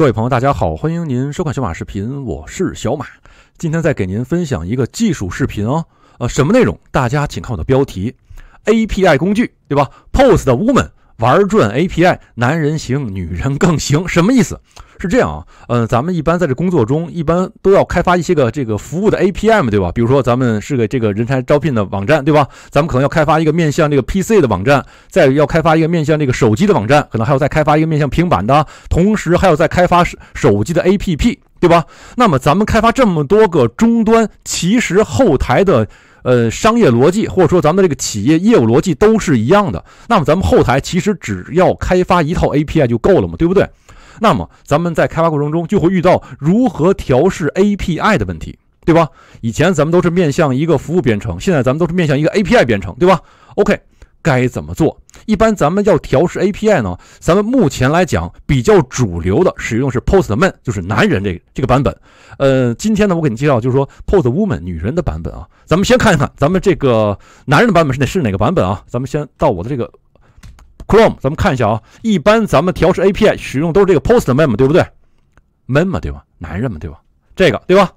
各位朋友，大家好，欢迎您收看小马视频，我是小马，今天再给您分享一个技术视频哦，呃，什么内容？大家请看我的标题，API 工具，对吧？Pose 的 woman。玩转 API，男人行，女人更行，什么意思？是这样啊，嗯，咱们一般在这工作中，一般都要开发一些个这个服务的 APM，对吧？比如说咱们是个这个人才招聘的网站，对吧？咱们可能要开发一个面向这个 PC 的网站，再要开发一个面向这个手机的网站，可能还要再开发一个面向平板的，同时还要再开发手手机的 APP，对吧？那么咱们开发这么多个终端，其实后台的。呃，商业逻辑或者说咱们这个企业业务逻辑都是一样的，那么咱们后台其实只要开发一套 API 就够了嘛，对不对？那么咱们在开发过程中就会遇到如何调试 API 的问题，对吧？以前咱们都是面向一个服务编程，现在咱们都是面向一个 API 编程，对吧？OK。该怎么做？一般咱们要调试 API 呢，咱们目前来讲比较主流的使用是 Postman，就是男人这这个版本。呃，今天呢，我给你介绍就是说 Postwoman 女人的版本啊。咱们先看一看，咱们这个男人的版本是哪是哪个版本啊？咱们先到我的这个 Chrome，咱们看一下啊。一般咱们调试 API 使用都是这个 Postman，对不对？men 嘛，对吧？男人嘛，对吧？这个对吧？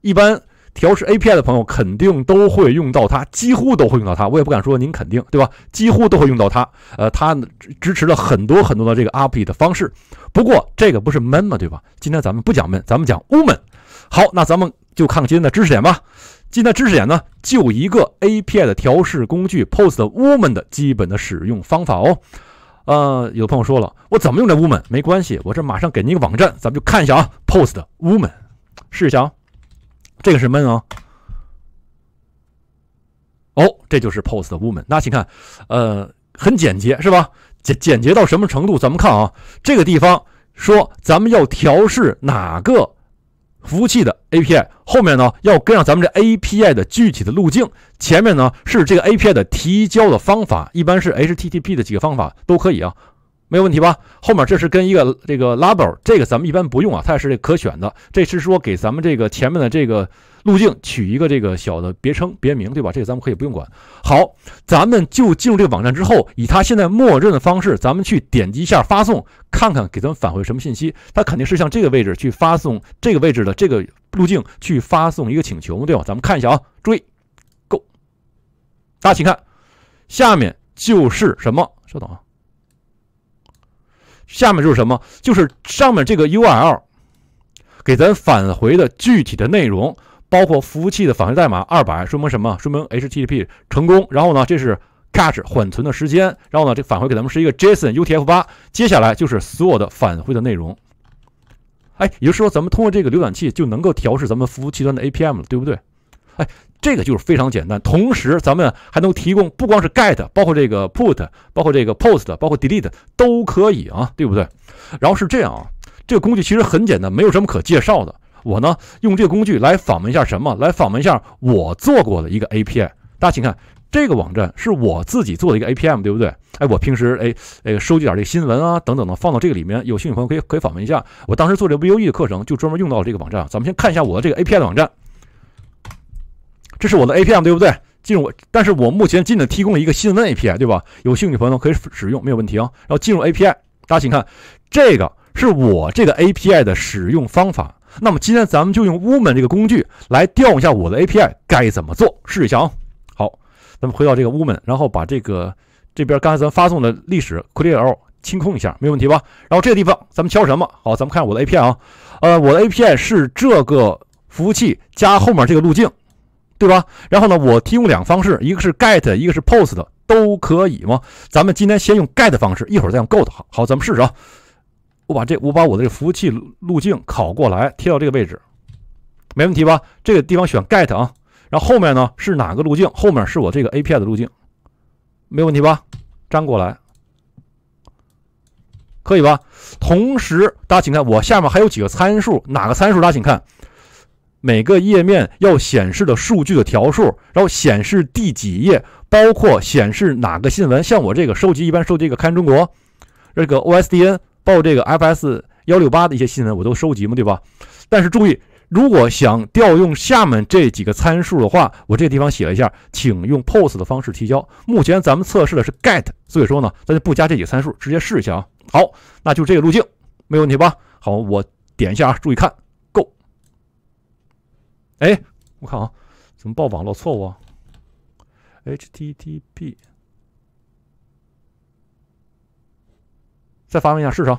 一般。调试 API 的朋友肯定都会用到它，几乎都会用到它。我也不敢说您肯定，对吧？几乎都会用到它。呃，它支持了很多很多的这个 API 的方式。不过这个不是 man 嘛，对吧？今天咱们不讲 man，咱们讲 woman。好，那咱们就看看今天的知识点吧。今天的知识点呢，就一个 API 的调试工具 Postwoman 的基本的使用方法哦。呃，有朋友说了，我怎么用这 woman？没关系，我这马上给您一个网站，咱们就看一下啊。Postwoman，试一下啊。这个是 man 啊，哦，这就是 pose 的 woman。那请看，呃，很简洁是吧？简简洁到什么程度？咱们看啊，这个地方说咱们要调试哪个服务器的 API，后面呢要跟上咱们这 API 的具体的路径，前面呢是这个 API 的提交的方法，一般是 HTTP 的几个方法都可以啊。没有问题吧？后面这是跟一个这个 label，这个咱们一般不用啊，它也是可选的。这是说给咱们这个前面的这个路径取一个这个小的别称、别名，对吧？这个咱们可以不用管。好，咱们就进入这个网站之后，以它现在默认的方式，咱们去点击一下发送，看看给咱们返回什么信息。它肯定是向这个位置去发送，这个位置的这个路径去发送一个请求对吧？咱们看一下啊，注意，Go，大家请看，下面就是什么？稍等啊。下面就是什么？就是上面这个 URL 给咱返回的具体的内容，包括服务器的返回代码二百，说明什么？说明 HTTP 成功。然后呢，这是 Cache 缓存的时间。然后呢，这返回给咱们是一个 JSON UTF 八。接下来就是所有的返回的内容。哎，也就是说，咱们通过这个浏览器就能够调试咱们服务器端的 APM 了，对不对？哎，这个就是非常简单。同时，咱们还能提供不光是 GET，包括这个 PUT，包括这个 POST，包括 DELETE 都可以啊，对不对？然后是这样啊，这个工具其实很简单，没有什么可介绍的。我呢，用这个工具来访问一下什么？来访问一下我做过的一个 API。大家请看，这个网站是我自己做的一个 API，对不对？哎，我平时哎哎收集点这新闻啊等等的放到这个里面。有兴趣朋友可以可以访问一下。我当时做这个 Vue 的课程就专门用到了这个网站。咱们先看一下我这个 API 的网站。这是我的 A P M 对不对？进入我，但是我目前仅仅提供了一个新的 A P I 对吧？有兴趣朋友可以使用，没有问题啊。然后进入 A P I，大家请看，这个是我这个 A P I 的使用方法。那么今天咱们就用 woman 这个工具来调一下我的 A P I 该怎么做，试一下啊。好，咱们回到这个 woman，然后把这个这边刚才咱发送的历史 clear 清空一下，没有问题吧？然后这个地方咱们敲什么？好，咱们看我的 A P I 啊。呃，我的 A P I 是这个服务器加后面这个路径。对吧？然后呢，我提供两个方式，一个是 GET，一个是 POST，都可以吗？咱们今天先用 GET 方式，一会儿再用 g o t 好好，咱们试试啊。我把这我把我的这服务器路径拷过来贴到这个位置，没问题吧？这个地方选 GET 啊。然后后面呢是哪个路径？后面是我这个 API 的路径，没有问题吧？粘过来，可以吧？同时大家请看，我下面还有几个参数，哪个参数？大家请看。每个页面要显示的数据的条数，然后显示第几页，包括显示哪个新闻。像我这个收集，一般收集一个看中国，这个 OSDN 报这个 FS 幺六八的一些新闻，我都收集嘛，对吧？但是注意，如果想调用下面这几个参数的话，我这个地方写了一下，请用 POST 的方式提交。目前咱们测试的是 GET，所以说呢，咱就不加这几个参数，直接试一下啊。好，那就这个路径，没问题吧？好，我点一下啊，注意看。哎，我看啊，怎么报网络错误啊？HTTP，再发问一下试试。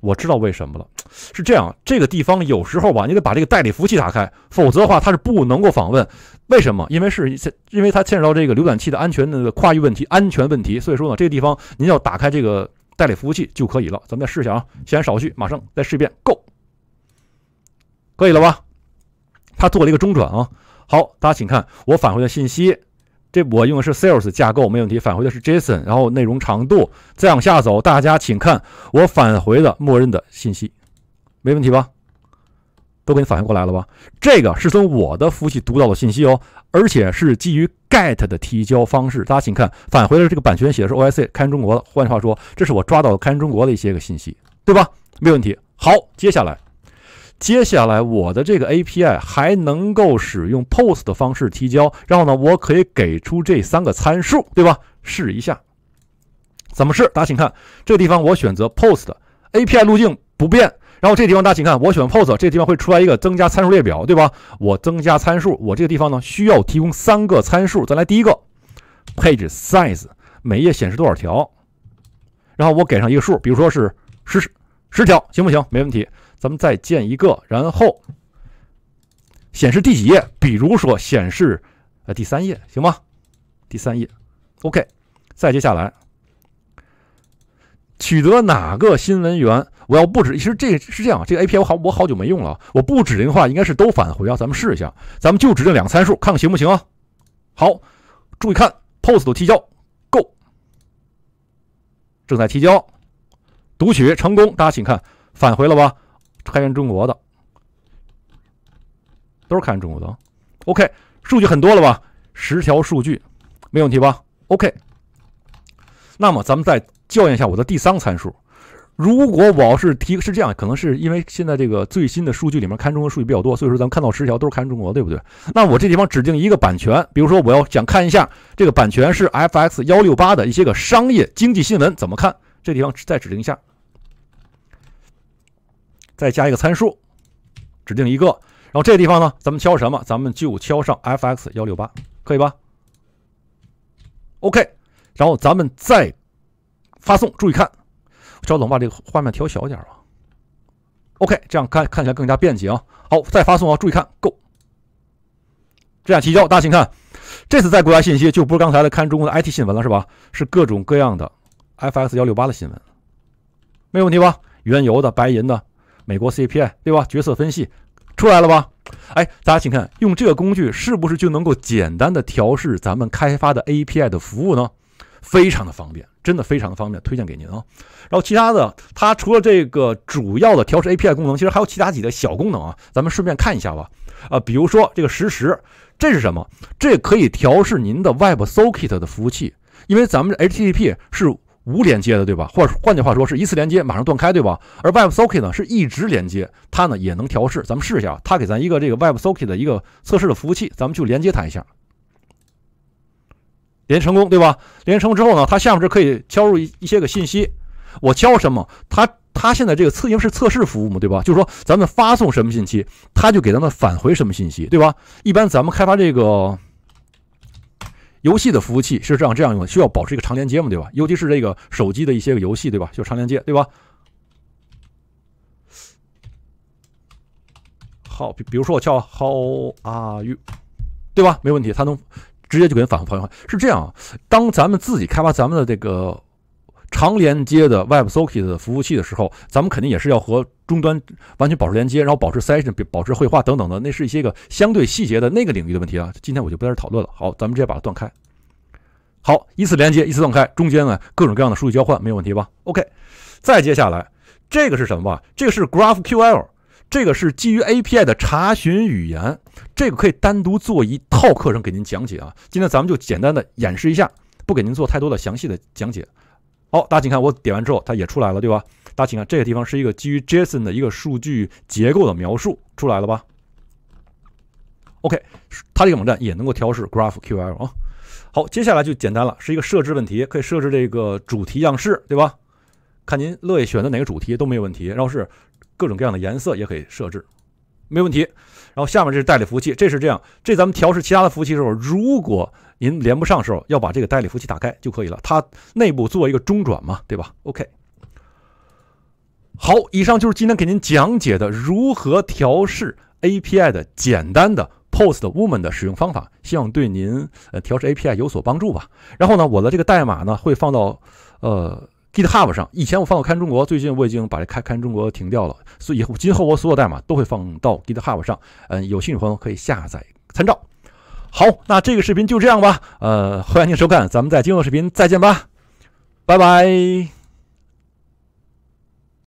我知道为什么了，是这样，这个地方有时候吧，你得把这个代理服务器打开，否则的话它是不能够访问。为什么？因为是因为它牵扯到这个浏览器的安全的跨域问题、安全问题，所以说呢，这地方您要打开这个代理服务器就可以了。咱们再试一下啊，先少叙，马上再试一遍，Go，可以了吧？它做了一个中转啊，好，大家请看我返回的信息，这我用的是 Sales 架构，没问题，返回的是 JSON，然后内容长度，再往下走，大家请看我返回的默认的信息，没问题吧？都给你反应过来了吧？这个是从我的服务器读到的信息哦，而且是基于 GET 的提交方式，大家请看返回的这个版权写的是 OIC 看中国，换句话说，这是我抓到看中国的一些个信息，对吧？没问题。好，接下来。接下来，我的这个 API 还能够使用 POST 的方式提交。然后呢，我可以给出这三个参数，对吧？试一下，怎么试？大家请看这个地方，我选择 POST 的 API 路径不变。然后这个地方，大家请看，我选 POST，这个地方会出来一个增加参数列表，对吧？我增加参数，我这个地方呢需要提供三个参数。再来第一个，Page Size，每页显示多少条？然后我给上一个数，比如说是十十条，行不行？没问题。咱们再建一个，然后显示第几页，比如说显示，呃，第三页，行吗？第三页，OK。再接下来，取得哪个新闻源？我要不止，其实这是这样，这个 API 我好我好久没用了。我不止的话，应该是都返回啊。咱们试一下，咱们就指这两个参数，看看行不行啊？好，注意看，POST 提交，Go，正在提交，读取成功。大家请看，返回了吧？开源中国的，都是看源中国的。OK，数据很多了吧？十条数据，没问题吧？OK，那么咱们再校验一下我的第三个参数。如果我要是提是这样，可能是因为现在这个最新的数据里面看中国数据比较多，所以说咱们看到十条都是看中国，对不对？那我这地方指定一个版权，比如说我要想看一下这个版权是 FX 幺六八的一些个商业经济新闻，怎么看？这地方再指定一下。再加一个参数，指定一个，然后这个地方呢，咱们敲什么？咱们就敲上 FX 幺六八，可以吧？OK，然后咱们再发送，注意看，等，总把这个画面调小点啊。OK，这样看看起来更加便捷啊。好，再发送啊，注意看，Go，这样提交。大家请看，这次在国家信息就不是刚才的看中国的 IT 新闻了，是吧？是各种各样的 FX 幺六八的新闻，没有问题吧？原油的、白银的。美国 CPI 对吧？角色分析出来了吧？哎，大家请看，用这个工具是不是就能够简单的调试咱们开发的 API 的服务呢？非常的方便，真的非常的方便，推荐给您啊。然后其他的，它除了这个主要的调试 API 功能，其实还有其他几个小功能啊，咱们顺便看一下吧。啊，比如说这个实时，这是什么？这可以调试您的 Web Socket 的服务器，因为咱们 HTTP 是。无连接的，对吧？或者换句话说，是一次连接马上断开，对吧？而 Web Socket 呢，是一直连接，它呢也能调试。咱们试一下，它给咱一个这个 Web Socket 的一个测试的服务器，咱们去连接它一下，连接成功，对吧？连接成功之后呢，它下面是可以敲入一一些个信息，我敲什么，它它现在这个毕竟是测试服务嘛，对吧？就是说咱们发送什么信息，它就给咱们返回什么信息，对吧？一般咱们开发这个。游戏的服务器是这样这样用的，需要保持一个长连接嘛，对吧？尤其是这个手机的一些个游戏，对吧？需要长连接，对吧？好，比比如说我叫 How are you，对吧？没问题，它能直接就给你返回朋友，是这样，当咱们自己开发咱们的这个。长连接的 Web Socket 的服务器的时候，咱们肯定也是要和终端完全保持连接，然后保持 session、保持绘画等等的，那是一些个相对细节的那个领域的问题啊。今天我就不在这讨论了。好，咱们直接把它断开。好，一次连接，一次断开，中间呢各种各样的数据交换没有问题吧？OK，再接下来这个是什么吧？这个是 GraphQL，这个是基于 API 的查询语言，这个可以单独做一套课程给您讲解啊。今天咱们就简单的演示一下，不给您做太多的详细的讲解。好，大家请看，我点完之后，它也出来了，对吧？大家请看，这个地方是一个基于 JSON 的一个数据结构的描述，出来了吧？OK，它这个网站也能够调试 GraphQL 啊。好，接下来就简单了，是一个设置问题，可以设置这个主题样式，对吧？看您乐意选择哪个主题都没有问题，然后是各种各样的颜色也可以设置。没问题，然后下面这是代理服务器，这是这样。这咱们调试其他的服务器时候，如果您连不上时候，要把这个代理服务器打开就可以了。它内部做一个中转嘛，对吧？OK。好，以上就是今天给您讲解的如何调试 API 的简单的 Postwoman 的使用方法，希望对您呃调试 API 有所帮助吧。然后呢，我的这个代码呢会放到呃。GitHub 上，以前我放到看中国，最近我已经把这看看中国停掉了，所以今后我所有代码都会放到 GitHub 上。嗯，有兴趣朋友可以下载参照。好，那这个视频就这样吧。呃，欢迎收看，咱们在今后视频再见吧，拜拜。